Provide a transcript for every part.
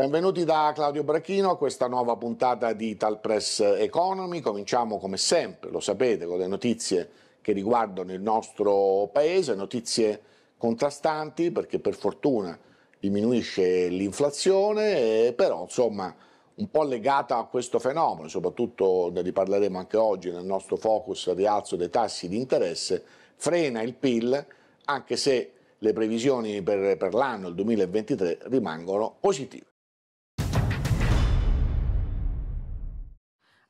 Benvenuti da Claudio Bracchino a questa nuova puntata di Tal Press Economy. Cominciamo come sempre, lo sapete, con le notizie che riguardano il nostro paese, notizie contrastanti perché per fortuna diminuisce l'inflazione, eh, però insomma un po' legata a questo fenomeno, soprattutto ne riparleremo anche oggi nel nostro focus rialzo dei tassi di interesse, frena il PIL anche se le previsioni per, per l'anno, il 2023, rimangono positive.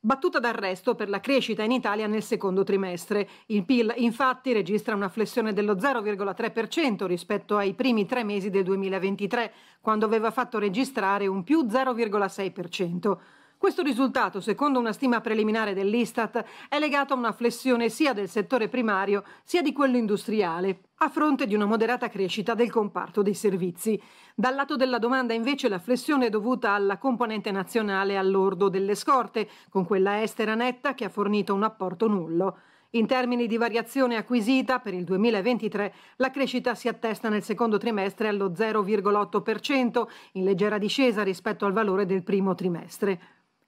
Battuta d'arresto per la crescita in Italia nel secondo trimestre. Il PIL infatti registra una flessione dello 0,3% rispetto ai primi tre mesi del 2023, quando aveva fatto registrare un più 0,6%. Questo risultato, secondo una stima preliminare dell'Istat, è legato a una flessione sia del settore primario sia di quello industriale, a fronte di una moderata crescita del comparto dei servizi. Dal lato della domanda invece la flessione è dovuta alla componente nazionale all'ordo delle scorte, con quella estera netta che ha fornito un apporto nullo. In termini di variazione acquisita per il 2023, la crescita si attesta nel secondo trimestre allo 0,8%, in leggera discesa rispetto al valore del primo trimestre.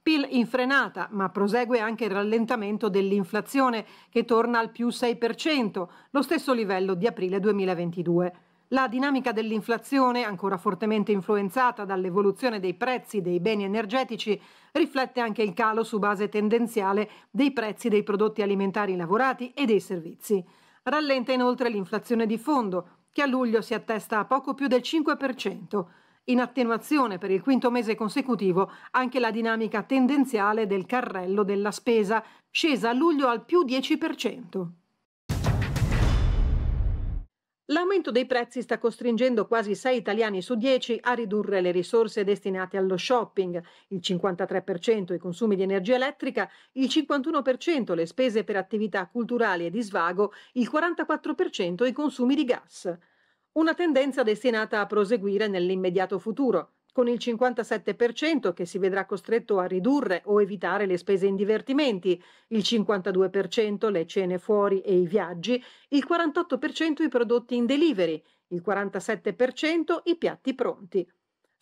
PIL in frenata, ma prosegue anche il rallentamento dell'inflazione che torna al più 6%, lo stesso livello di aprile 2022. La dinamica dell'inflazione, ancora fortemente influenzata dall'evoluzione dei prezzi dei beni energetici, riflette anche il calo su base tendenziale dei prezzi dei prodotti alimentari lavorati e dei servizi. Rallenta inoltre l'inflazione di fondo, che a luglio si attesta a poco più del 5% in attenuazione per il quinto mese consecutivo anche la dinamica tendenziale del carrello della spesa, scesa a luglio al più 10%. L'aumento dei prezzi sta costringendo quasi 6 italiani su 10 a ridurre le risorse destinate allo shopping, il 53% i consumi di energia elettrica, il 51% le spese per attività culturali e di svago, il 44% i consumi di gas. Una tendenza destinata a proseguire nell'immediato futuro, con il 57% che si vedrà costretto a ridurre o evitare le spese in divertimenti, il 52% le cene fuori e i viaggi, il 48% i prodotti in delivery, il 47% i piatti pronti.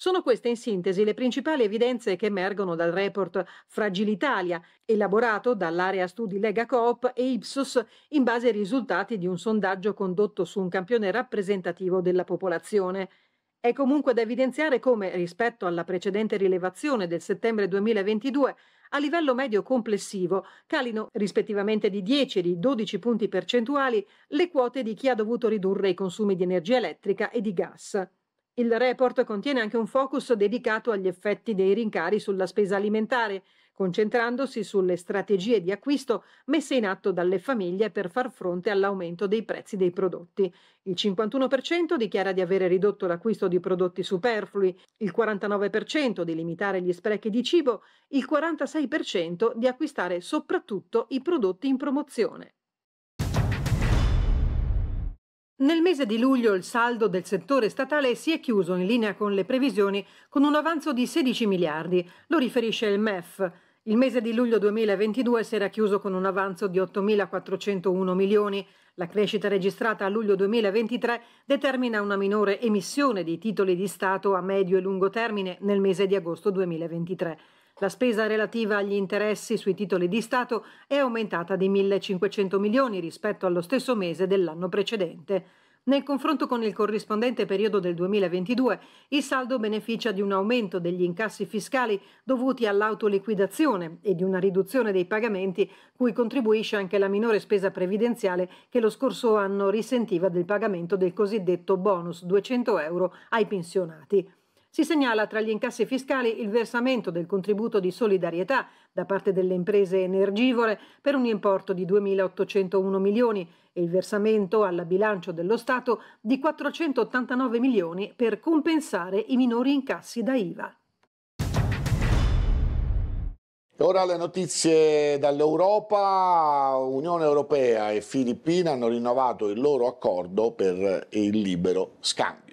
Sono queste in sintesi le principali evidenze che emergono dal report Fragilitalia, elaborato dall'area studi Lega Coop e Ipsos in base ai risultati di un sondaggio condotto su un campione rappresentativo della popolazione. È comunque da evidenziare come, rispetto alla precedente rilevazione del settembre 2022, a livello medio complessivo calino rispettivamente di 10 e di 12 punti percentuali le quote di chi ha dovuto ridurre i consumi di energia elettrica e di gas. Il report contiene anche un focus dedicato agli effetti dei rincari sulla spesa alimentare, concentrandosi sulle strategie di acquisto messe in atto dalle famiglie per far fronte all'aumento dei prezzi dei prodotti. Il 51% dichiara di avere ridotto l'acquisto di prodotti superflui, il 49% di limitare gli sprechi di cibo, il 46% di acquistare soprattutto i prodotti in promozione. Nel mese di luglio il saldo del settore statale si è chiuso in linea con le previsioni con un avanzo di 16 miliardi, lo riferisce il MEF. Il mese di luglio 2022 si era chiuso con un avanzo di 8.401 milioni. La crescita registrata a luglio 2023 determina una minore emissione di titoli di Stato a medio e lungo termine nel mese di agosto 2023. La spesa relativa agli interessi sui titoli di Stato è aumentata di 1.500 milioni rispetto allo stesso mese dell'anno precedente. Nel confronto con il corrispondente periodo del 2022, il saldo beneficia di un aumento degli incassi fiscali dovuti all'autoliquidazione e di una riduzione dei pagamenti, cui contribuisce anche la minore spesa previdenziale che lo scorso anno risentiva del pagamento del cosiddetto bonus 200 euro ai pensionati. Si segnala tra gli incassi fiscali il versamento del contributo di solidarietà da parte delle imprese energivore per un importo di 2.801 milioni e il versamento al bilancio dello Stato di 489 milioni per compensare i minori incassi da IVA. Ora le notizie dall'Europa, Unione Europea e Filippina hanno rinnovato il loro accordo per il libero scambio.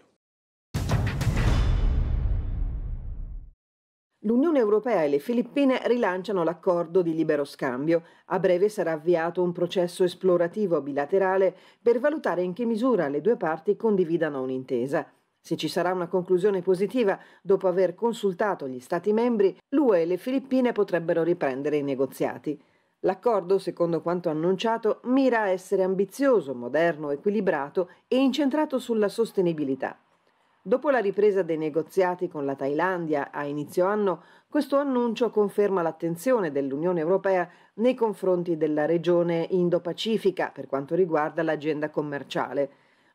L'Unione Europea e le Filippine rilanciano l'accordo di libero scambio. A breve sarà avviato un processo esplorativo bilaterale per valutare in che misura le due parti condividano un'intesa. Se ci sarà una conclusione positiva, dopo aver consultato gli Stati membri, l'UE e le Filippine potrebbero riprendere i negoziati. L'accordo, secondo quanto annunciato, mira a essere ambizioso, moderno, equilibrato e incentrato sulla sostenibilità. Dopo la ripresa dei negoziati con la Thailandia a inizio anno, questo annuncio conferma l'attenzione dell'Unione Europea nei confronti della regione Indo-Pacifica per quanto riguarda l'agenda commerciale.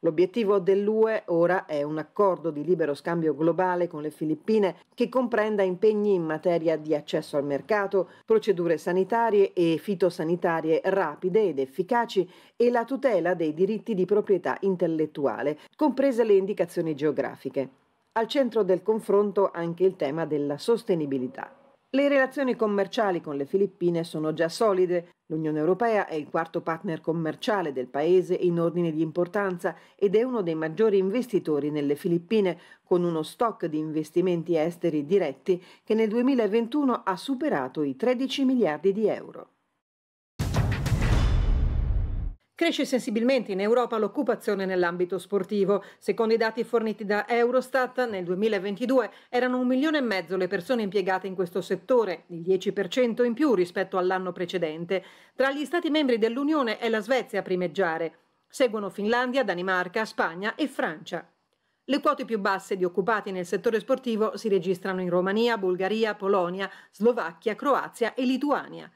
L'obiettivo dell'UE ora è un accordo di libero scambio globale con le Filippine che comprenda impegni in materia di accesso al mercato, procedure sanitarie e fitosanitarie rapide ed efficaci e la tutela dei diritti di proprietà intellettuale, comprese le indicazioni geografiche. Al centro del confronto anche il tema della sostenibilità. Le relazioni commerciali con le Filippine sono già solide, L'Unione Europea è il quarto partner commerciale del Paese in ordine di importanza ed è uno dei maggiori investitori nelle Filippine, con uno stock di investimenti esteri diretti che nel 2021 ha superato i 13 miliardi di euro. Cresce sensibilmente in Europa l'occupazione nell'ambito sportivo. Secondo i dati forniti da Eurostat, nel 2022 erano un milione e mezzo le persone impiegate in questo settore, il 10% in più rispetto all'anno precedente. Tra gli Stati membri dell'Unione è la Svezia a primeggiare. Seguono Finlandia, Danimarca, Spagna e Francia. Le quote più basse di occupati nel settore sportivo si registrano in Romania, Bulgaria, Polonia, Slovacchia, Croazia e Lituania.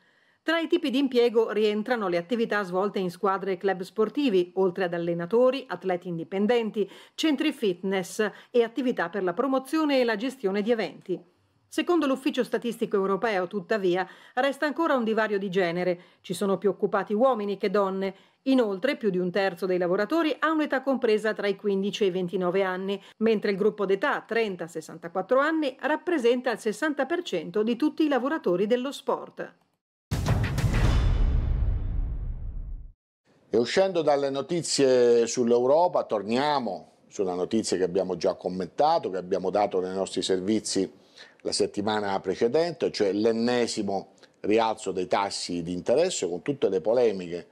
Tra i tipi di impiego rientrano le attività svolte in squadre e club sportivi, oltre ad allenatori, atleti indipendenti, centri fitness e attività per la promozione e la gestione di eventi. Secondo l'Ufficio Statistico Europeo, tuttavia, resta ancora un divario di genere. Ci sono più occupati uomini che donne. Inoltre, più di un terzo dei lavoratori ha un'età compresa tra i 15 e i 29 anni, mentre il gruppo d'età 30-64 anni rappresenta il 60% di tutti i lavoratori dello sport. E uscendo dalle notizie sull'Europa, torniamo sulla notizia che abbiamo già commentato, che abbiamo dato nei nostri servizi la settimana precedente, cioè l'ennesimo rialzo dei tassi di interesse con tutte le polemiche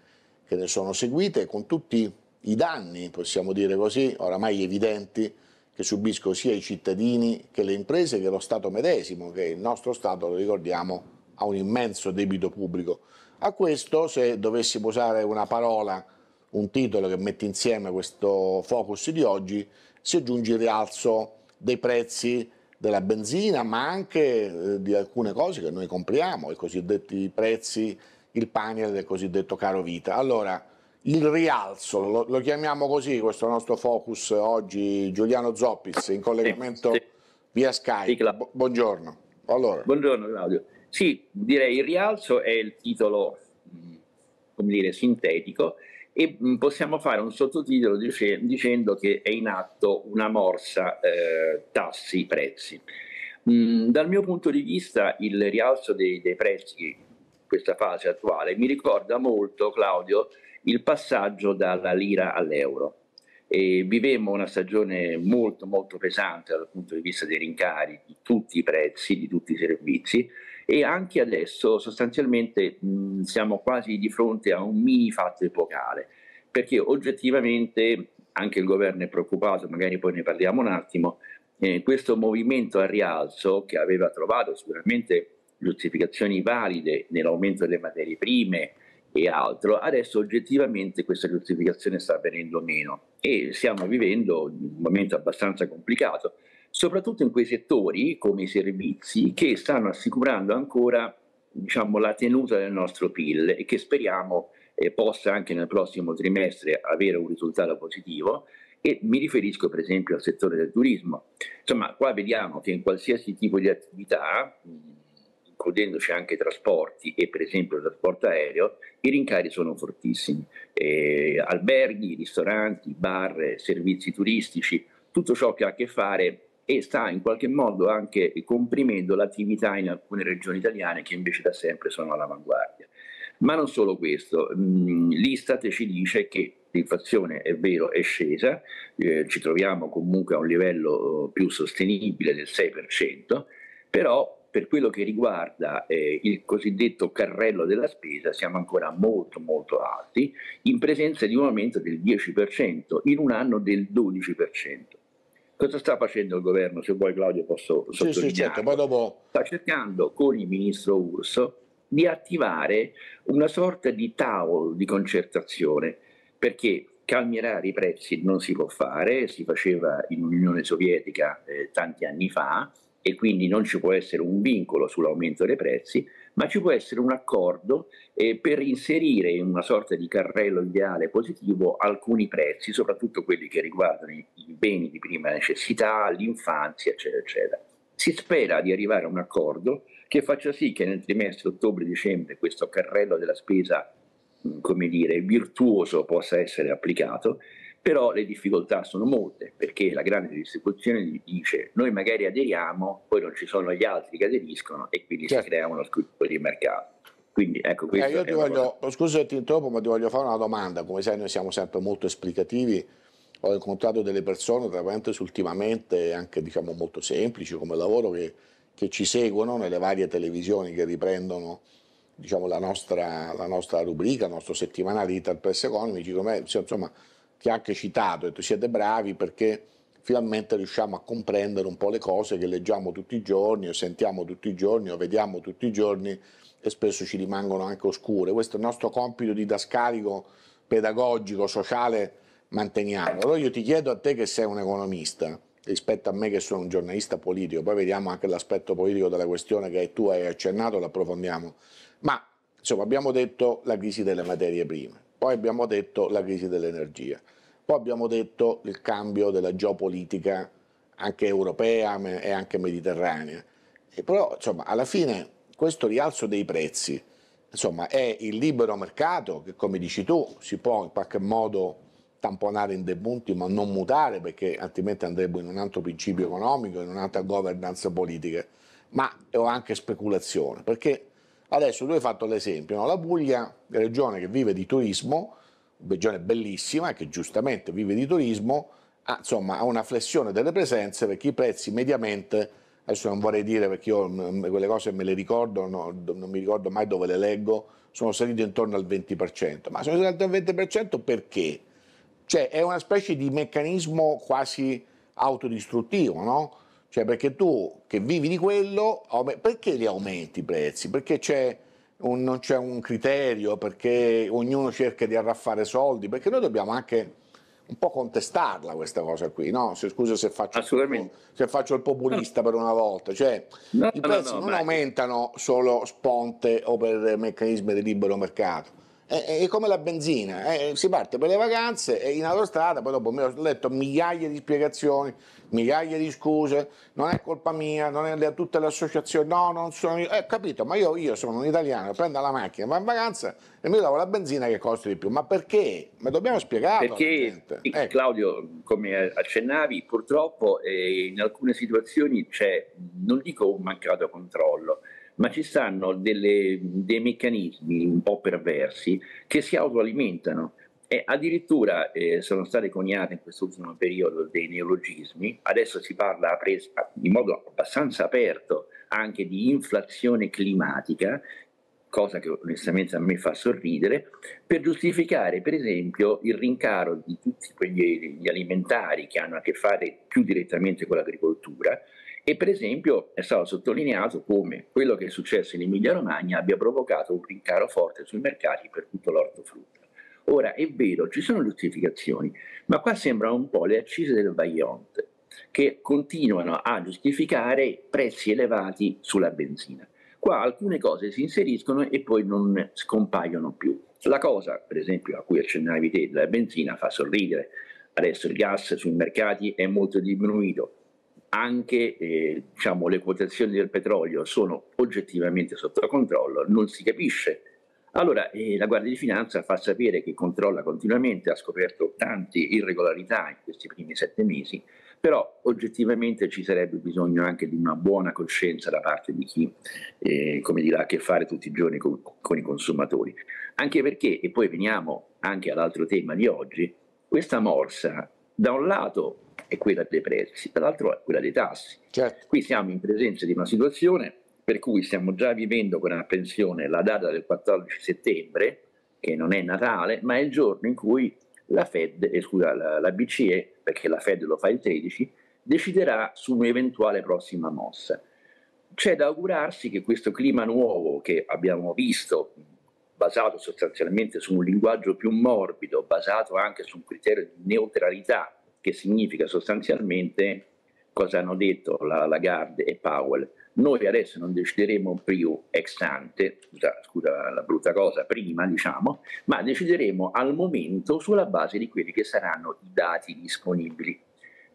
che ne sono seguite, e con tutti i danni, possiamo dire così, oramai evidenti, che subiscono sia i cittadini che le imprese che lo Stato medesimo, che il nostro Stato, lo ricordiamo, ha un immenso debito pubblico a questo, se dovessimo usare una parola, un titolo che mette insieme questo focus di oggi, si aggiunge il rialzo dei prezzi della benzina, ma anche eh, di alcune cose che noi compriamo, i cosiddetti prezzi, il panel del cosiddetto caro vita. Allora, il rialzo, lo, lo chiamiamo così questo nostro focus oggi, Giuliano Zoppis, in collegamento sì, sì. via Skype. Sì, Bu buongiorno. Allora. Buongiorno Claudio. Sì, direi il rialzo è il titolo, come dire, sintetico e possiamo fare un sottotitolo dice, dicendo che è in atto una morsa eh, tassi-prezzi. Mm, dal mio punto di vista il rialzo dei, dei prezzi in questa fase attuale mi ricorda molto, Claudio, il passaggio dalla lira all'euro. E vivemmo una stagione molto molto pesante dal punto di vista dei rincari di tutti i prezzi, di tutti i servizi, e anche adesso sostanzialmente mh, siamo quasi di fronte a un mini fatto epocale, perché oggettivamente anche il governo è preoccupato, magari poi ne parliamo un attimo, eh, questo movimento a rialzo che aveva trovato sicuramente giustificazioni valide nell'aumento delle materie prime e altro, adesso oggettivamente questa giustificazione sta avvenendo meno e stiamo vivendo un momento abbastanza complicato soprattutto in quei settori come i servizi che stanno assicurando ancora diciamo, la tenuta del nostro PIL e che speriamo eh, possa anche nel prossimo trimestre avere un risultato positivo e mi riferisco per esempio al settore del turismo. Insomma, qua vediamo che in qualsiasi tipo di attività, includendoci anche trasporti e per esempio il trasporto aereo, i rincari sono fortissimi. Eh, alberghi, ristoranti, bar, servizi turistici, tutto ciò che ha a che fare e sta in qualche modo anche comprimendo l'attività in alcune regioni italiane che invece da sempre sono all'avanguardia. Ma non solo questo, mm, l'Istat ci dice che l'inflazione è vero è scesa, eh, ci troviamo comunque a un livello oh, più sostenibile del 6%, però per quello che riguarda eh, il cosiddetto carrello della spesa siamo ancora molto molto alti, in presenza di un aumento del 10% in un anno del 12%. Cosa sta facendo il governo? Se vuoi Claudio posso sì, sottolineare. Sì, certo, ma dopo... Sta cercando con il ministro Urso di attivare una sorta di tavolo di concertazione, perché calmierare i prezzi non si può fare, si faceva in Unione Sovietica eh, tanti anni fa e quindi non ci può essere un vincolo sull'aumento dei prezzi, ma ci può essere un accordo eh, per inserire in una sorta di carrello ideale positivo alcuni prezzi, soprattutto quelli che riguardano i, i beni di prima necessità, l'infanzia, eccetera, eccetera. Si spera di arrivare a un accordo che faccia sì che nel trimestre ottobre-dicembre questo carrello della spesa, mm, come dire, virtuoso possa essere applicato però le difficoltà sono molte perché la grande distribuzione dice noi magari aderiamo, poi non ci sono gli altri che aderiscono e quindi certo. si crea uno squilibrio di mercato. Quindi ecco eh, questo. Eh, io ti voglio, cosa... scusa se ti interrompo, ma ti voglio fare una domanda. Come sai, noi siamo sempre molto esplicativi. Ho incontrato delle persone, tra parentesi, ultimamente anche diciamo molto semplici come lavoro, che, che ci seguono nelle varie televisioni che riprendono diciamo, la, nostra, la nostra rubrica, il nostro settimanale di Press Economy. Dico, insomma ti ha anche citato, detto siete bravi perché finalmente riusciamo a comprendere un po' le cose che leggiamo tutti i giorni o sentiamo tutti i giorni o vediamo tutti i giorni e spesso ci rimangono anche oscure. Questo è il nostro compito didascalico, pedagogico, sociale, manteniamo. Allora io ti chiedo a te che sei un economista, rispetto a me che sono un giornalista politico, poi vediamo anche l'aspetto politico della questione che tu hai accennato, l'approfondiamo, ma insomma abbiamo detto la crisi delle materie prime poi abbiamo detto la crisi dell'energia, poi abbiamo detto il cambio della geopolitica anche europea e anche mediterranea. E però insomma, alla fine questo rialzo dei prezzi insomma, è il libero mercato che come dici tu si può in qualche modo tamponare in dei punti ma non mutare perché altrimenti andrebbe in un altro principio economico, in un'altra governance politica, ma è anche speculazione perché Adesso tu hai fatto l'esempio, no? la Puglia, regione che vive di turismo, regione bellissima, che giustamente vive di turismo, ha, insomma, ha una flessione delle presenze perché i prezzi mediamente, adesso non vorrei dire perché io quelle cose me le ricordo, no, non mi ricordo mai dove le leggo, sono saliti intorno al 20%, ma sono saliti al 20% perché? Cioè è una specie di meccanismo quasi autodistruttivo, no? Cioè perché tu che vivi di quello, perché li aumenti i prezzi? Perché c'è un, non c'è un criterio, perché ognuno cerca di arraffare soldi, perché noi dobbiamo anche un po' contestarla questa cosa qui, no? Se, scusa se faccio, se faccio il populista no. per una volta, cioè no, i prezzi no, non beh. aumentano solo sponte o per meccanismi di libero mercato, è, è come la benzina, è, eh, si parte per le vacanze e in autostrada, poi dopo mi ho letto migliaia di spiegazioni, migliaia di scuse, non è colpa mia, non è da tutte le associazioni, no, non sono io, eh, capito, ma io, io sono un italiano, prendo la macchina, vado in vacanza e mi trovo la benzina che costa di più, ma perché? Ma dobbiamo spiegarlo. Perché, ecco. Claudio, come accennavi, purtroppo eh, in alcune situazioni c'è, non dico un mancato controllo, ma ci stanno delle, dei meccanismi un po' perversi che si autoalimentano. E addirittura eh, sono state coniate in quest'ultimo periodo dei neologismi, adesso si parla presa, in modo abbastanza aperto anche di inflazione climatica, cosa che onestamente a me fa sorridere, per giustificare per esempio il rincaro di tutti quegli alimentari che hanno a che fare più direttamente con l'agricoltura, e per esempio è stato sottolineato come quello che è successo in Emilia Romagna abbia provocato un rincaro forte sui mercati per tutto l'ortofrutta. Ora è vero, ci sono giustificazioni, ma qua sembrano un po' le accise del Vaillant che continuano a giustificare prezzi elevati sulla benzina. Qua alcune cose si inseriscono e poi non scompaiono più. La cosa, per esempio, a cui accennavi te, della benzina fa sorridere. Adesso il gas sui mercati è molto diminuito, anche eh, diciamo, le quotazioni del petrolio sono oggettivamente sotto controllo, non si capisce. Allora eh, la Guardia di Finanza fa sapere che controlla continuamente, ha scoperto tante irregolarità in questi primi sette mesi, però oggettivamente ci sarebbe bisogno anche di una buona coscienza da parte di chi eh, dire, ha a che fare tutti i giorni con, con i consumatori. Anche perché, e poi veniamo anche all'altro tema di oggi, questa morsa da un lato è quella dei prezzi, dall'altro è quella dei tassi. Certo. Qui siamo in presenza di una situazione per cui stiamo già vivendo con apprensione la data del 14 settembre, che non è Natale, ma è il giorno in cui la Fed, eh, scusa, la, la BCE, perché la Fed lo fa il 13, deciderà su un'eventuale prossima mossa. C'è da augurarsi che questo clima nuovo che abbiamo visto, basato sostanzialmente su un linguaggio più morbido, basato anche su un criterio di neutralità che significa sostanzialmente cosa hanno detto la Lagarde e Powell. Noi adesso non decideremo più ex ante, scusa, scusa la brutta cosa, prima diciamo, ma decideremo al momento sulla base di quelli che saranno i dati disponibili.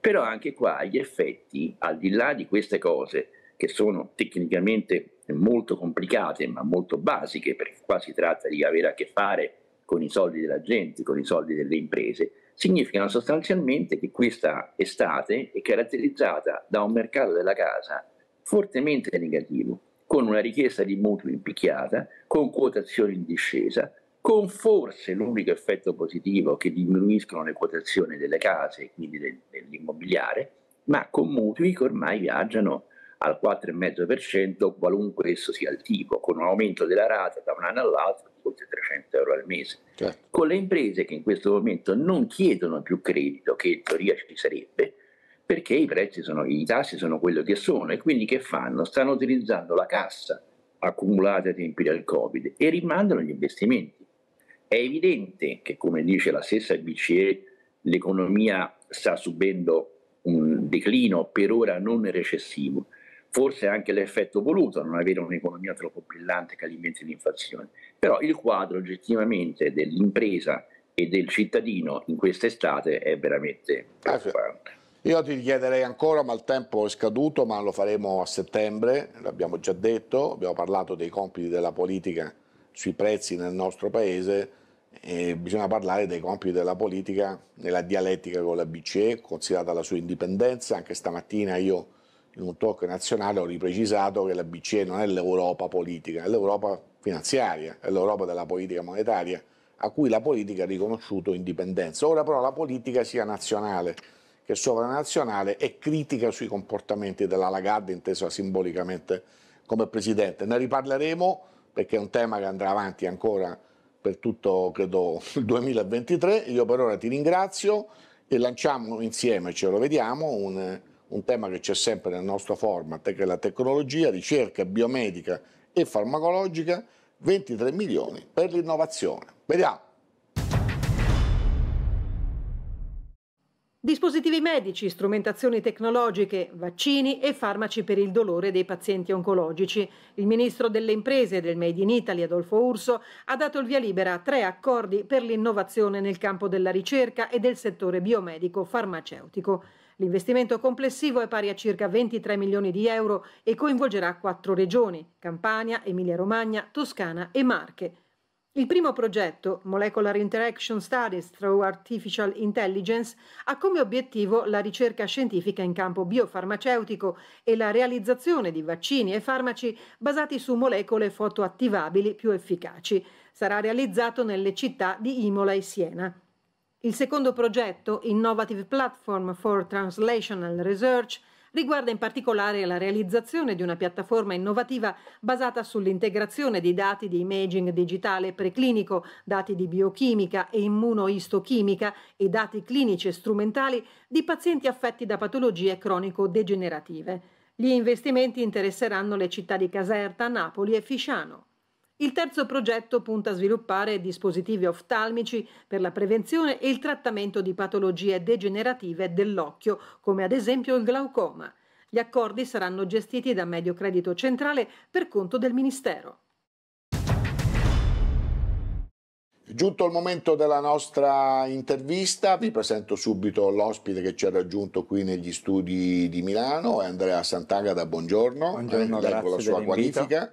Però anche qua gli effetti, al di là di queste cose, che sono tecnicamente molto complicate ma molto basiche, perché qua si tratta di avere a che fare con i soldi della gente, con i soldi delle imprese, significano sostanzialmente che questa estate è caratterizzata da un mercato della casa fortemente negativo, con una richiesta di mutui in picchiata, con quotazioni in discesa, con forse l'unico effetto positivo che diminuiscono le quotazioni delle case, quindi dell'immobiliare, ma con mutui che ormai viaggiano al 4,5% qualunque esso sia il tipo, con un aumento della rata da un anno all'altro oltre 300 euro al mese. Certo. Con le imprese che in questo momento non chiedono più credito, che in teoria ci sarebbe, perché i prezzi sono, i tassi sono quello che sono e quindi che fanno? Stanno utilizzando la cassa accumulata ai tempi del Covid e rimandano gli investimenti. È evidente che, come dice la stessa BCE, l'economia sta subendo un declino per ora non recessivo, forse anche l'effetto voluto, non avere un'economia troppo brillante che alimenti l'inflazione. Però il quadro oggettivamente dell'impresa e del cittadino in quest'estate è veramente ah, preoccupante. Io ti chiederei ancora, ma il tempo è scaduto, ma lo faremo a settembre, l'abbiamo già detto, abbiamo parlato dei compiti della politica sui prezzi nel nostro paese e bisogna parlare dei compiti della politica nella dialettica con la BCE, considerata la sua indipendenza. Anche stamattina io in un talk nazionale ho riprecisato che la BCE non è l'Europa politica, è l'Europa finanziaria, l'Europa della politica monetaria, a cui la politica ha riconosciuto indipendenza. Ora però la politica sia nazionale che sovranazionale è critica sui comportamenti della Lagarde intesa simbolicamente come presidente. Ne riparleremo perché è un tema che andrà avanti ancora per tutto credo il 2023. Io per ora ti ringrazio e lanciamo insieme, ce lo vediamo, un, un tema che c'è sempre nel nostro format, che è la tecnologia, ricerca biomedica e farmacologica 23 milioni per l'innovazione. Vediamo. Dispositivi medici, strumentazioni tecnologiche, vaccini e farmaci per il dolore dei pazienti oncologici. Il ministro delle imprese del Made in Italy, Adolfo Urso, ha dato il via libera a tre accordi per l'innovazione nel campo della ricerca e del settore biomedico farmaceutico. L'investimento complessivo è pari a circa 23 milioni di euro e coinvolgerà quattro regioni, Campania, Emilia-Romagna, Toscana e Marche. Il primo progetto, Molecular Interaction Studies through Artificial Intelligence, ha come obiettivo la ricerca scientifica in campo biofarmaceutico e la realizzazione di vaccini e farmaci basati su molecole fotoattivabili più efficaci. Sarà realizzato nelle città di Imola e Siena. Il secondo progetto, Innovative Platform for Translational Research, riguarda in particolare la realizzazione di una piattaforma innovativa basata sull'integrazione di dati di imaging digitale preclinico, dati di biochimica e immunoistochimica e dati clinici e strumentali di pazienti affetti da patologie cronico-degenerative. Gli investimenti interesseranno le città di Caserta, Napoli e Fisciano. Il terzo progetto punta a sviluppare dispositivi oftalmici per la prevenzione e il trattamento di patologie degenerative dell'occhio, come ad esempio il glaucoma. Gli accordi saranno gestiti da Medio Credito Centrale per conto del Ministero. Giunto il momento della nostra intervista, vi presento subito l'ospite che ci ha raggiunto qui negli studi di Milano, Andrea Sant'Agata, buongiorno, buongiorno eh, con la sua qualifica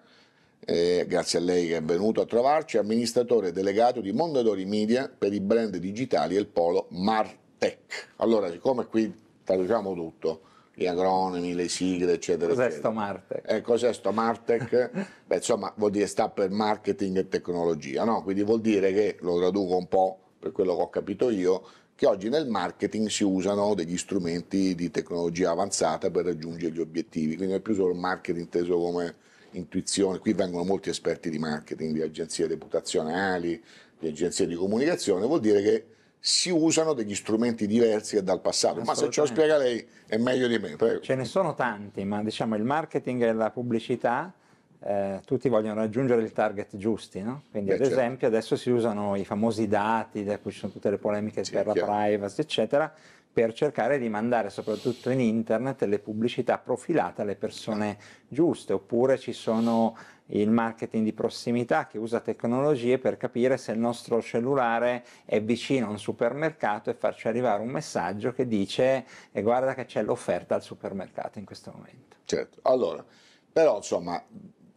eh, grazie a lei che è venuto a trovarci, amministratore delegato di Mondadori Media per i brand digitali e il polo Martech. Allora, siccome qui traduciamo tutto, gli agronomi, le sigle, eccetera. Cos'è eccetera. sto Martech? Eh, cos'è sto Martech? Beh, insomma, vuol dire sta per marketing e tecnologia, no? Quindi vuol dire che, lo traduco un po' per quello che ho capito io, che oggi nel marketing si usano degli strumenti di tecnologia avanzata per raggiungere gli obiettivi, quindi non è più solo il marketing inteso come intuizione, qui vengono molti esperti di marketing, di agenzie reputazionali, di agenzie di comunicazione, vuol dire che si usano degli strumenti diversi che dal passato, ma se ce lo spiega lei è meglio di me. Prego. Ce ne sono tanti, ma diciamo il marketing e la pubblicità eh, tutti vogliono raggiungere il target giusti, no? quindi Beh, ad certo. esempio adesso si usano i famosi dati da cui ci sono tutte le polemiche sì, per la privacy eccetera, per cercare di mandare soprattutto in internet le pubblicità profilate alle persone giuste, oppure ci sono il marketing di prossimità che usa tecnologie per capire se il nostro cellulare è vicino a un supermercato e farci arrivare un messaggio che dice e guarda che c'è l'offerta al supermercato in questo momento. Certo, allora, però insomma...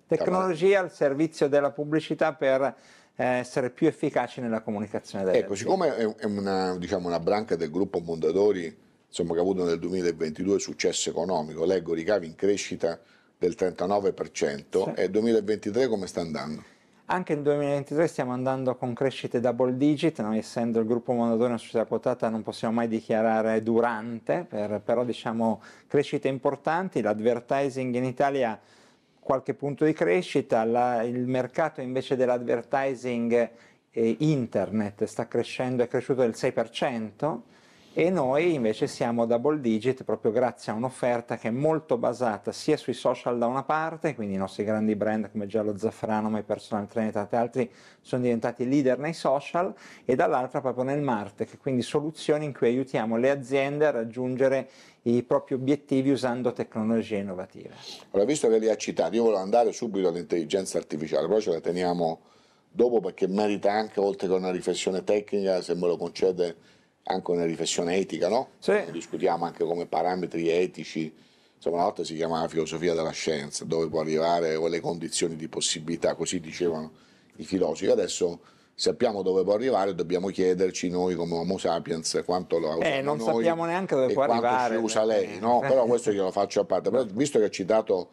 Tecnologia al servizio della pubblicità per eh, essere più efficaci nella comunicazione delle Ecco, siccome è una, diciamo, una branca del gruppo Mondadori insomma, che ha avuto nel 2022 successo economico, leggo ricavi in crescita del 39% sì. e 2023 come sta andando? Anche nel 2023 stiamo andando con crescite double digit, noi essendo il gruppo Mondadori una società quotata non possiamo mai dichiarare durante, per, però diciamo crescite importanti, l'advertising in Italia qualche punto di crescita, la, il mercato invece dell'advertising eh, internet sta crescendo, è cresciuto del 6%, e noi invece siamo double digit proprio grazie a un'offerta che è molto basata sia sui social da una parte, quindi i nostri grandi brand come Giallo Zaffrano, My Personal Trainer e tanti altri sono diventati leader nei social e dall'altra proprio nel Martech, quindi soluzioni in cui aiutiamo le aziende a raggiungere i propri obiettivi usando tecnologie innovative. Allora, visto che li ha citati, io volevo andare subito all'intelligenza artificiale, però ce la teniamo dopo perché merita anche, oltre che una riflessione tecnica, se me lo concede anche una riflessione etica, no? Sì. Discutiamo anche come parametri etici, insomma una volta si chiamava filosofia della scienza, dove può arrivare o le condizioni di possibilità, così dicevano i filosofi. Adesso sappiamo dove può arrivare, dobbiamo chiederci noi come Homo sapiens quanto lo ha usiamo eh, non noi sappiamo neanche dove può arrivare. ci eh. usa lei, no? Però questo glielo faccio a parte. Però visto che ha citato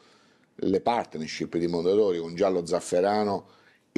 le partnership di Mondadori con Giallo Zafferano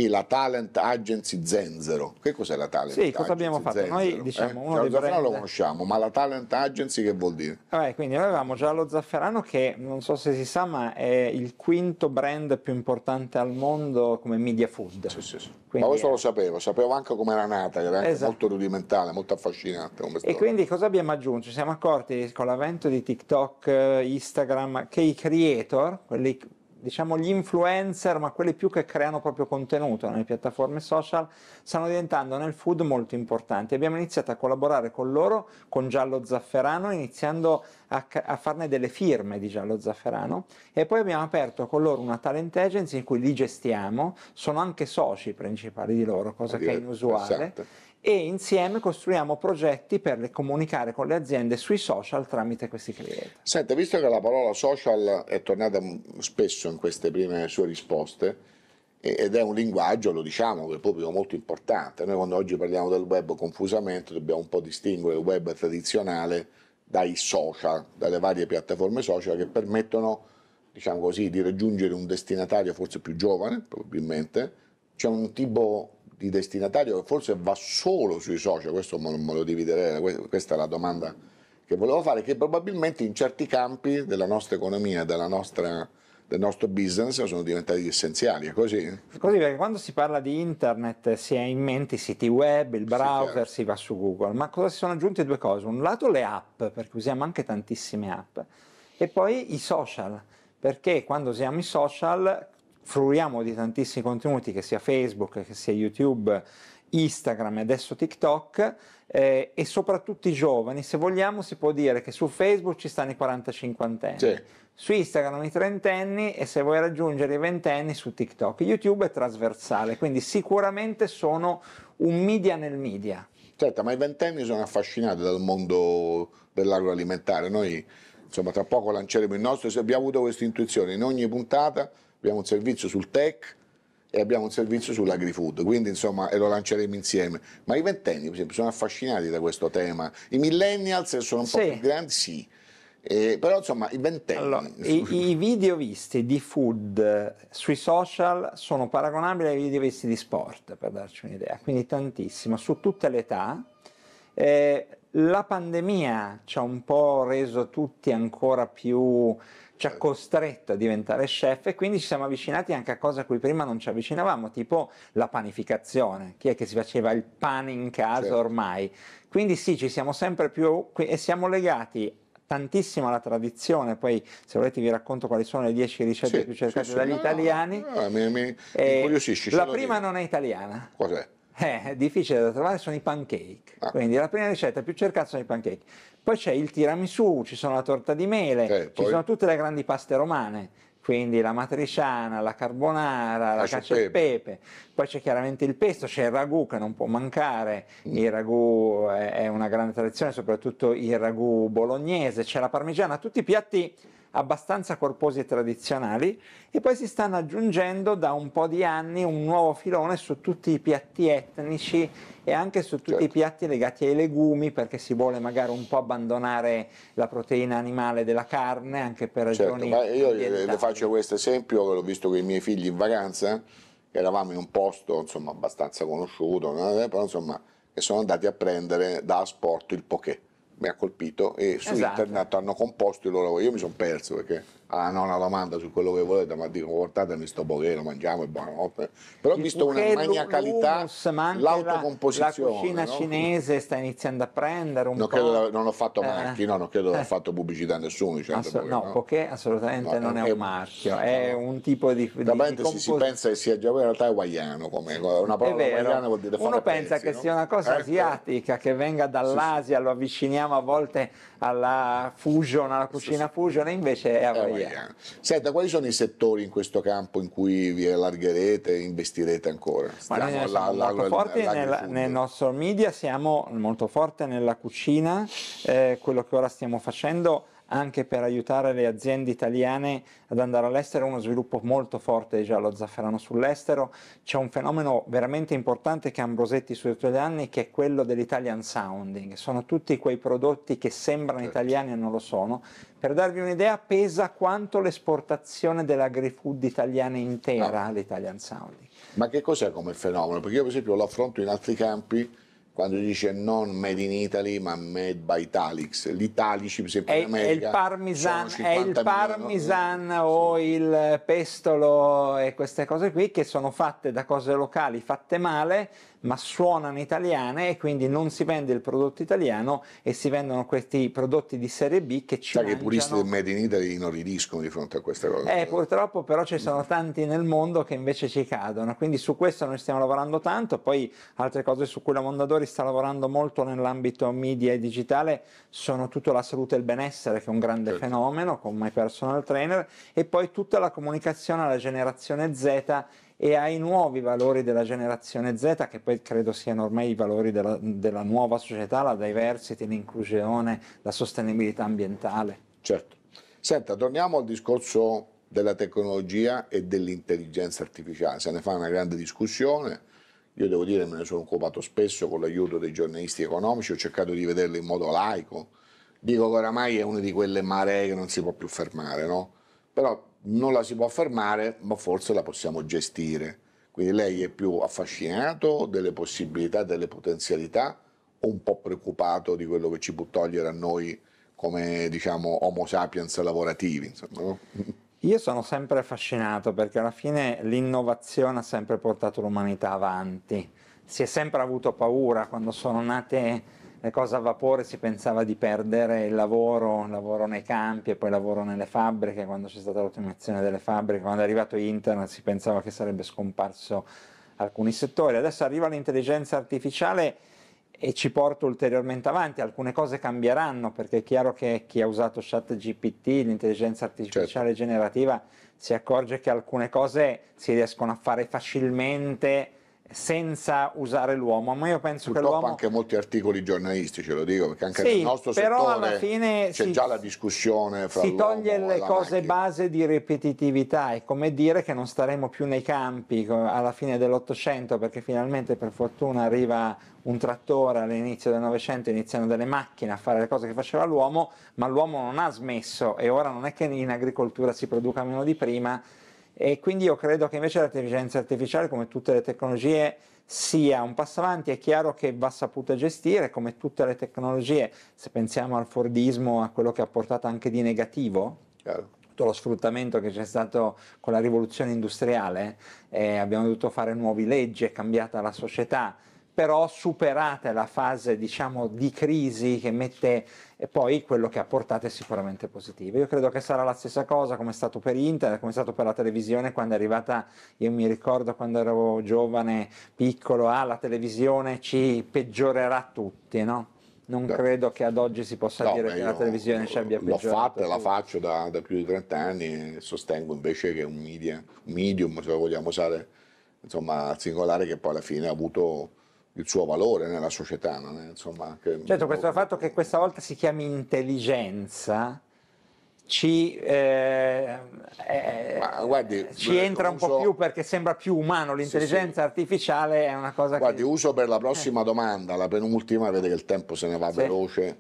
e la Talent Agency Zenzero. Che cos'è la Talent Sì, cosa abbiamo fatto? Zenzero? Noi diciamo, eh, uno dei brand... lo conosciamo, ma la Talent Agency che vuol dire? Vabbè, quindi avevamo già lo Zafferano che non so se si sa, ma è il quinto brand più importante al mondo come media food. Sì, sì, sì. Quindi, ma questo eh... lo sapevo, sapevo anche come era nata, che era esatto. molto rudimentale, molto affascinante. e quindi cosa abbiamo aggiunto? Ci siamo accorti con l'avvento di TikTok, Instagram, che i creator, quelli diciamo gli influencer, ma quelli più che creano proprio contenuto nelle piattaforme social, stanno diventando nel food molto importanti. Abbiamo iniziato a collaborare con loro, con Giallo Zafferano, iniziando a, a farne delle firme di Giallo Zafferano e poi abbiamo aperto con loro una talent agency in cui li gestiamo, sono anche soci principali di loro, cosa che è inusuale. Esatto e insieme costruiamo progetti per comunicare con le aziende sui social tramite questi clienti. Senta, visto che la parola social è tornata spesso in queste prime sue risposte ed è un linguaggio, lo diciamo, che è proprio molto importante. Noi quando oggi parliamo del web confusamente dobbiamo un po' distinguere il web tradizionale dai social, dalle varie piattaforme social che permettono, diciamo così, di raggiungere un destinatario forse più giovane, probabilmente. C'è un tipo di destinatario forse va solo sui social, questo me lo dividerei, questa è la domanda che volevo fare, che probabilmente in certi campi della nostra economia, della nostra del nostro business sono diventati essenziali, è così? Così perché quando si parla di internet si ha in mente i siti web, il browser, sì, certo. si va su Google, ma cosa si sono aggiunte due cose? Un lato le app, perché usiamo anche tantissime app, e poi i social, perché quando usiamo i social fruiamo di tantissimi contenuti, che sia Facebook, che sia YouTube, Instagram e adesso TikTok, eh, e soprattutto i giovani, se vogliamo si può dire che su Facebook ci stanno i 40-50 anni, sì. su Instagram i trentenni e se vuoi raggiungere i ventenni su TikTok. YouTube è trasversale, quindi sicuramente sono un media nel media. Certo, ma i ventenni sono affascinati dal mondo dell'agroalimentare. Noi, insomma, tra poco lanceremo il nostro, abbiamo avuto questa intuizione in ogni puntata abbiamo un servizio sul tech e abbiamo un servizio sull'agri-food, quindi insomma lo lanceremo insieme. Ma i ventenni, per esempio, sono affascinati da questo tema. I millennials sono un sì. po' più grandi, sì. Eh, però insomma i ventenni allora, i, i, video visti di food eh, sui social sono paragonabili ai video visti di sport per darci un'idea quindi tantissimo su tutte le età eh, la pandemia ci ha un po' reso tutti ancora più ci cioè, ha costretto a diventare chef e quindi ci siamo avvicinati anche a cose a cui prima non ci avvicinavamo, tipo la panificazione. Chi è che si faceva il pane in casa certo. ormai? Quindi sì, ci siamo sempre più e siamo legati tantissimo alla tradizione, poi se volete vi racconto quali sono le dieci ricette sì, più cercate sì, sì, dagli no, italiani. No, mi, mi, mi eh, la prima dire. non è italiana. Cos'è? Eh, difficile da trovare sono i pancake. Ah. Quindi la prima ricetta più cercata sono i pancake. Poi c'è il tiramisù, ci sono la torta di mele, okay, eh, ci poi... sono tutte le grandi paste romane quindi la matriciana, la carbonara, la cacio e pepe, poi c'è chiaramente il pesto, c'è il ragù che non può mancare, il ragù è una grande tradizione, soprattutto il ragù bolognese, c'è la parmigiana, tutti i piatti abbastanza corposi e tradizionali e poi si stanno aggiungendo da un po' di anni un nuovo filone su tutti i piatti etnici e anche su tutti certo. i piatti legati ai legumi perché si vuole magari un po' abbandonare la proteina animale della carne anche per certo, ragioni certo, io le faccio questo esempio l'ho visto con i miei figli in vacanza eravamo in un posto insomma abbastanza conosciuto eh, però insomma e sono andati a prendere da asporto il poké mi ha colpito e su esatto. internet hanno composto i loro io mi sono perso perché non ah, nona domanda su quello che volete, ma dico portatemi sto pochino, mangiamo e buonanotte. Però ho visto una maniacalità, l'autocomposizione. La, cucina no? cinese sta iniziando a prendere un non po'. Credo, non ho fatto eh. marchi, no, non credo di aver eh. fatto pubblicità a nessuno. Diciamo, Asso- poche, no, no, assolutamente no, non è, è un marchio, è un tipo di... Probabilmente compos- si pensa che sia già in realtà è hawaiano, come una parola hawaiana vuol dire Uno pensa pezzi, che sia una cosa ecco. asiatica, che venga dall'Asia, sì, sì. lo avviciniamo a volte alla fusion, alla cucina sì, fusion, e invece è hawaiano italiana. Senta, quali sono i settori in questo campo in cui vi allargherete e investirete ancora? Siamo alla, alla, molto forti nella, nel nostro media, siamo molto forti nella cucina, eh, quello che ora stiamo facendo anche per aiutare le aziende italiane ad andare all'estero, uno sviluppo molto forte già allo zafferano sull'estero, c'è un fenomeno veramente importante che Ambrosetti sui suoi anni che è quello dell'Italian Sounding, sono tutti quei prodotti che sembrano certo. italiani e non lo sono, per darvi un'idea pesa quanto l'esportazione dell'agri-food italiana intera, no. Ah. l'Italian Sounding. Ma che cos'è come fenomeno? Perché io per esempio lo affronto in altri campi, quando dice non made in Italy ma made by Italics, L'Italici, per esempio, è, in America. È il parmisan, è il parmisan o sì. il pestolo e queste cose qui che sono fatte da cose locali, fatte male ma suonano italiane e quindi non si vende il prodotto italiano e si vendono questi prodotti di serie B che ci Sai mangiano. che i puristi del Made in Italy inorridiscono di fronte a questa cosa. Eh, purtroppo però ci sono tanti nel mondo che invece ci cadono, quindi su questo noi stiamo lavorando tanto, poi altre cose su cui la Mondadori sta lavorando molto nell'ambito media e digitale sono tutta la salute e il benessere che è un grande certo. fenomeno con My Personal Trainer e poi tutta la comunicazione alla generazione Z e ai nuovi valori della generazione Z, che poi credo siano ormai i valori della, della nuova società, la diversity, l'inclusione, la sostenibilità ambientale. Certo. Senta, torniamo al discorso della tecnologia e dell'intelligenza artificiale. Se ne fa una grande discussione, io devo dire che me ne sono occupato spesso con l'aiuto dei giornalisti economici, ho cercato di vederlo in modo laico. Dico che oramai è una di quelle maree che non si può più fermare, no? Però non la si può fermare, ma forse la possiamo gestire. Quindi lei è più affascinato delle possibilità, delle potenzialità, o un po' preoccupato di quello che ci può togliere a noi come diciamo Homo sapiens lavorativi. Insomma, no? Io sono sempre affascinato perché alla fine l'innovazione ha sempre portato l'umanità avanti. Si è sempre avuto paura quando sono nate le eh, cose a vapore si pensava di perdere il lavoro, il lavoro nei campi e poi il lavoro nelle fabbriche, quando c'è stata l'automazione delle fabbriche, quando è arrivato internet si pensava che sarebbe scomparso alcuni settori, adesso arriva l'intelligenza artificiale e ci porta ulteriormente avanti, alcune cose cambieranno perché è chiaro che chi ha usato chat GPT, l'intelligenza artificiale certo. generativa, si accorge che alcune cose si riescono a fare facilmente senza usare l'uomo, ma io penso Purtroppo che l'uomo... anche molti articoli giornalistici, lo dico, perché anche sì, nel nostro però alla fine c'è si, già la discussione fra Si toglie le cose macchina. base di ripetitività, è come dire che non staremo più nei campi alla fine dell'Ottocento, perché finalmente per fortuna arriva un trattore all'inizio del Novecento, iniziano delle macchine a fare le cose che faceva l'uomo, ma l'uomo non ha smesso e ora non è che in agricoltura si produca meno di prima, e quindi io credo che invece l'intelligenza artificiale, come tutte le tecnologie, sia un passo avanti, è chiaro che va saputa gestire come tutte le tecnologie, se pensiamo al Fordismo, a quello che ha portato anche di negativo, chiaro. tutto lo sfruttamento che c'è stato con la rivoluzione industriale, eh, abbiamo dovuto fare nuove leggi, è cambiata la società, però superata la fase diciamo, di crisi che mette e poi quello che ha portato è sicuramente positivo. Io credo che sarà la stessa cosa come è stato per internet, come è stato per la televisione quando è arrivata, io mi ricordo quando ero giovane, piccolo, ah la televisione ci peggiorerà tutti, no? non credo che ad oggi si possa no, dire che la televisione ci abbia peggiorato. L'ho fatta, e la faccio da, da, più di 30 anni e sostengo invece che un media, medium, se lo vogliamo usare, insomma, al singolare che poi alla fine ha avuto il suo valore nella società. Non è, insomma, che... certo, questo fatto che questa volta si chiami intelligenza ci, eh, eh, guardi, ci eh, entra un uso... po' più perché sembra più umano, l'intelligenza sì, sì. artificiale è una cosa guardi, che... Guardi, uso per la eh. prossima eh. domanda, la penultima, vede che il tempo se ne va sì. veloce.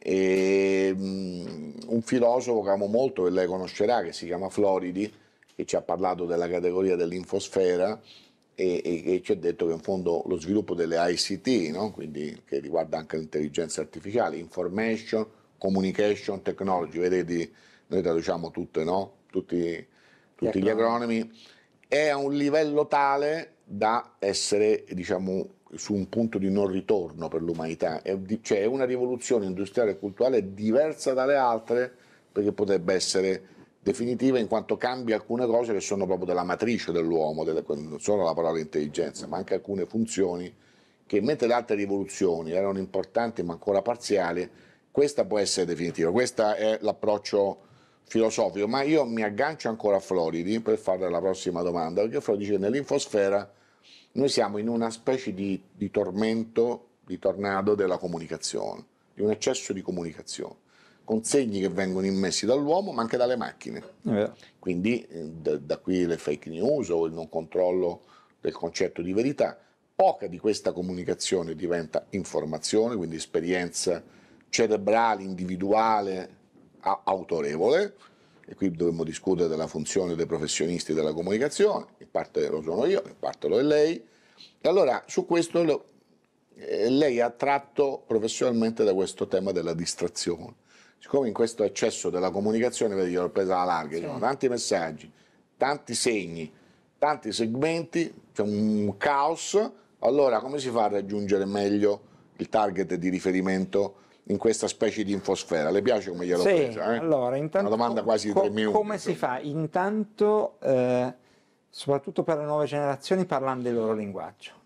E, um, un filosofo che amo molto, che lei conoscerà, che si chiama Floridi, che ci ha parlato della categoria dell'infosfera, e, e, e, ci ha detto che in fondo lo sviluppo delle ICT, no? Quindi, che riguarda anche l'intelligenza artificiale, information, communication technology, vedete, noi traduciamo tutte, no? tutti, tutti gli acronimi, è a un livello tale da essere diciamo, su un punto di non ritorno per l'umanità, è, cioè è una rivoluzione industriale e culturale diversa dalle altre perché potrebbe essere definitiva in quanto cambia alcune cose che sono proprio della matrice dell'uomo, non solo la parola intelligenza, ma anche alcune funzioni che mentre le altre rivoluzioni erano importanti ma ancora parziali, questa può essere definitiva, questo è l'approccio filosofico, ma io mi aggancio ancora a Floridi per fare la prossima domanda, perché Floridi dice che nell'infosfera noi siamo in una specie di, di tormento, di tornado della comunicazione, di un eccesso di comunicazione consegni che vengono immessi dall'uomo ma anche dalle macchine. Eh. Quindi da, da, qui le fake news o il non controllo del concetto di verità. Poca di questa comunicazione diventa informazione, quindi esperienza cerebrale, individuale, a, autorevole. E qui dovremmo discutere della funzione dei professionisti della comunicazione, in parte lo sono io, in parte lo è lei. E allora su questo lo, eh, lei ha tratto professionalmente da questo tema della distrazione siccome in questo eccesso della comunicazione, vedi, l'ho presa alla larga, sì. sono tanti messaggi, tanti segni, tanti segmenti, c'è un caos, allora come si fa a raggiungere meglio il target di riferimento in questa specie di infosfera? Le piace come gliel'ho sì, presa? Eh? Allora, intanto, Una domanda quasi di co- tre minuti. Come si fa? Intanto, eh, soprattutto per le nuove generazioni, parlando il loro linguaggio.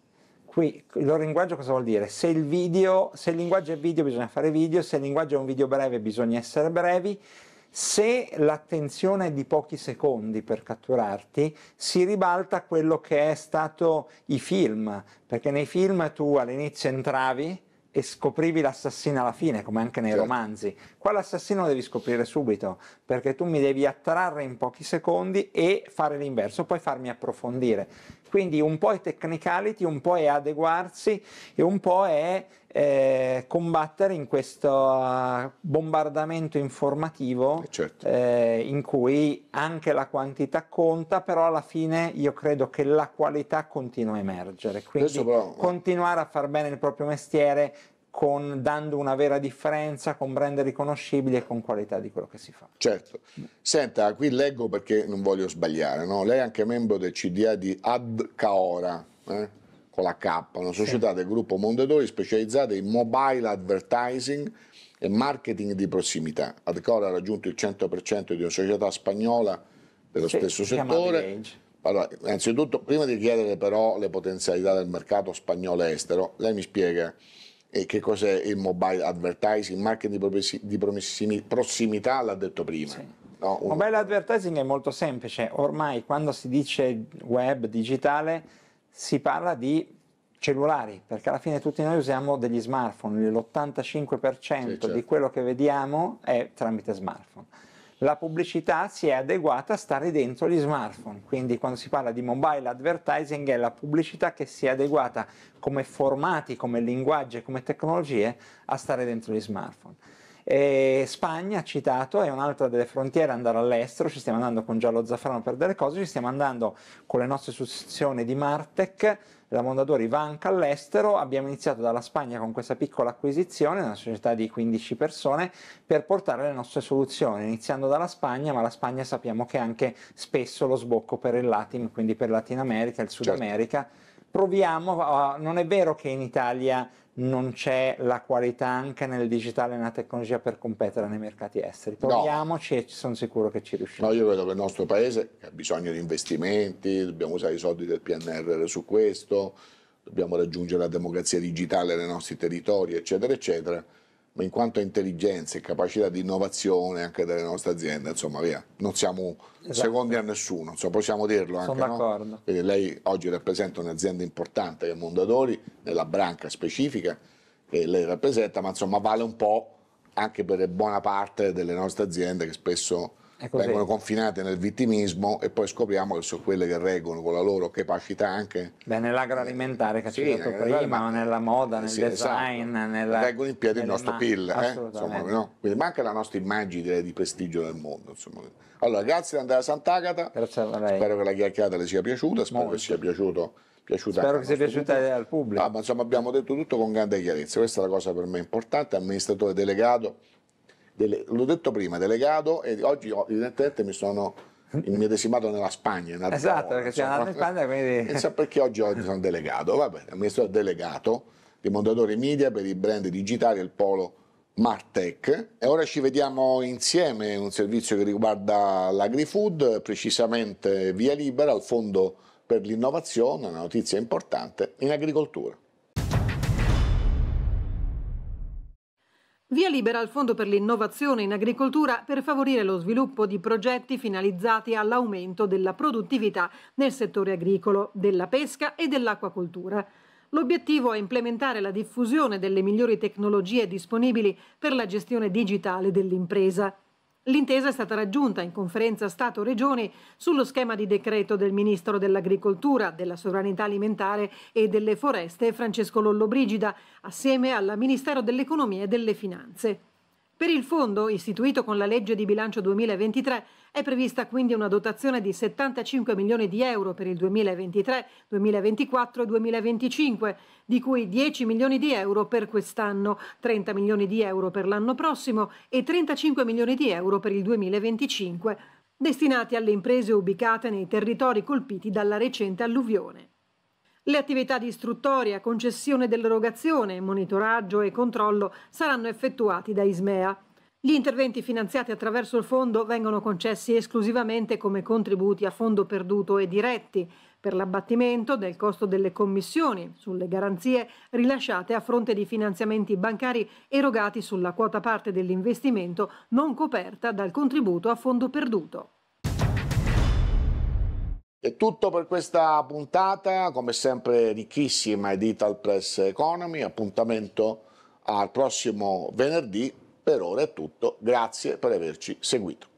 Qui il loro linguaggio cosa vuol dire? Se il, video, se il linguaggio è video bisogna fare video, se il linguaggio è un video breve bisogna essere brevi, se l'attenzione è di pochi secondi per catturarti, si ribalta quello che è stato i film, perché nei film tu all'inizio entravi e scoprivi l'assassino alla fine, come anche nei certo. romanzi. Qua l'assassino lo devi scoprire subito, perché tu mi devi attrarre in pochi secondi e fare l'inverso, poi farmi approfondire. Quindi un po' è technicality, un po' è adeguarsi e un po' è eh, combattere in questo ah, bombardamento informativo eh, certo. eh, in cui anche la quantità conta, però alla fine io credo che la qualità continua a emergere. Quindi però... Eh. continuare a far bene il proprio mestiere con, dando una vera differenza, con brand riconoscibili e con qualità di quello che si fa. Certo. Senta, qui leggo perché non voglio sbagliare, no? lei è anche membro del CDA di Ad Caora, eh? con la K, una società sì. del gruppo Mondadori specializzata in mobile advertising e marketing di prossimità. Ad Caora ha raggiunto il 100% di una società spagnola dello sì, stesso settore. Allora, innanzitutto, prima di chiedere però le potenzialità del mercato spagnolo estero, lei mi spiega e che cos'è il mobile advertising, marketing di, di prossimità, l'ha detto prima. Sì. No, un... Mobile advertising è molto semplice, ormai quando si dice web digitale si parla di cellulari, perché alla fine tutti noi usiamo degli smartphone, l'85% sì, certo. di quello che vediamo è tramite smartphone la pubblicità si è adeguata a stare dentro gli smartphone, quindi quando si parla di mobile advertising è la pubblicità che si è adeguata come formati, come linguaggi, come tecnologie a stare dentro gli smartphone. E Spagna, citato, è un'altra delle frontiere andare all'estero, ci stiamo andando con giallo Zaffrano per delle cose, ci stiamo andando con le nostre successioni di Martech, la Mondadori va anche all'estero, abbiamo iniziato dalla Spagna con questa piccola acquisizione, una società di 15 persone, per portare le nostre soluzioni, iniziando dalla Spagna, ma la Spagna sappiamo che è anche spesso lo sbocco per il Latin, quindi per Latin America, il Sud certo. America. Proviamo, ah, non è vero che in Italia non c'è la qualità anche nel digitale e nella tecnologia per competere nei mercati esteri. Proviamoci no. e sono sicuro che ci riusciremo. No, io credo che il nostro paese ha bisogno di investimenti, dobbiamo usare i soldi del PNRR su questo, dobbiamo raggiungere la democrazia digitale nei nostri territori, eccetera, eccetera ma in quanto a intelligenza e capacità di innovazione anche delle nostre aziende, insomma, via, non siamo esatto. secondi a nessuno, insomma, possiamo dirlo anche. Sono d'accordo. No? Quindi lei oggi rappresenta un'azienda importante che è Mondadori, nella branca specifica che lei rappresenta, ma insomma vale un po' anche per buona parte delle nostre aziende che spesso vengono confinate nel vittimismo e poi scopriamo che sono quelle che reggono con la loro capacità anche... Beh, nell'agroalimentare che sì, hai detto prima, nella moda, nel sì, esatto. design, esatto. nella... Reggono in piedi il nostro PIL, eh? insomma, no? Quindi, ma anche la nostra immagine di prestigio del mondo, insomma. Allora, grazie di andare a Sant'Agata, spero che la chiacchierata le sia piaciuta, spero Molto. che sia piaciuto piaciuta Spero che sia piaciuta pubblico. al pubblico. Ah, ma insomma abbiamo detto tutto con grande chiarezza, questa è la cosa per me importante, amministratore delegato delle, l'ho detto prima, delegato e oggi evidentemente mi sono immedesimato nella Spagna. In esatto, ora, perché sono andato in Spagna, quindi... sa perché oggi, oggi sono delegato, va bene, mi sono delegato di Mondadori Media per i brand digitali e il polo Martech e ora ci vediamo insieme un servizio che riguarda l'agrifood, precisamente via libera al fondo per l'innovazione, una notizia importante in agricoltura. Via libera al Fondo per l'innovazione in agricoltura per favorire lo sviluppo di progetti finalizzati all'aumento della produttività nel settore agricolo, della pesca e dell'acquacoltura. L'obiettivo è implementare la diffusione delle migliori tecnologie disponibili per la gestione digitale dell'impresa. L'intesa è stata raggiunta in conferenza Stato-Regioni sullo schema di decreto del Ministro dell'Agricoltura, della Sovranità Alimentare e delle Foreste Francesco Lollobrigida, assieme al Ministero dell'Economia e delle Finanze. Per il fondo, istituito con la legge di bilancio 2023, è prevista quindi una dotazione di 75 milioni di euro per il 2023, 2024 e 2025, di cui 10 milioni di euro per quest'anno, 30 milioni di euro per l'anno prossimo e 35 milioni di euro per il 2025, destinati alle imprese ubicate nei territori colpiti dalla recente alluvione. Le attività di istruttoria, concessione dell'erogazione, monitoraggio e controllo saranno effettuati da Ismea. Gli interventi finanziati attraverso il fondo vengono concessi esclusivamente come contributi a fondo perduto e diretti per l'abbattimento del costo delle commissioni sulle garanzie rilasciate a fronte di finanziamenti bancari erogati sulla quota parte dell'investimento non coperta dal contributo a fondo perduto. È tutto per questa puntata, come sempre ricchissima di Ital Press Economy, appuntamento al prossimo venerdì, per ora è tutto, grazie per averci seguito.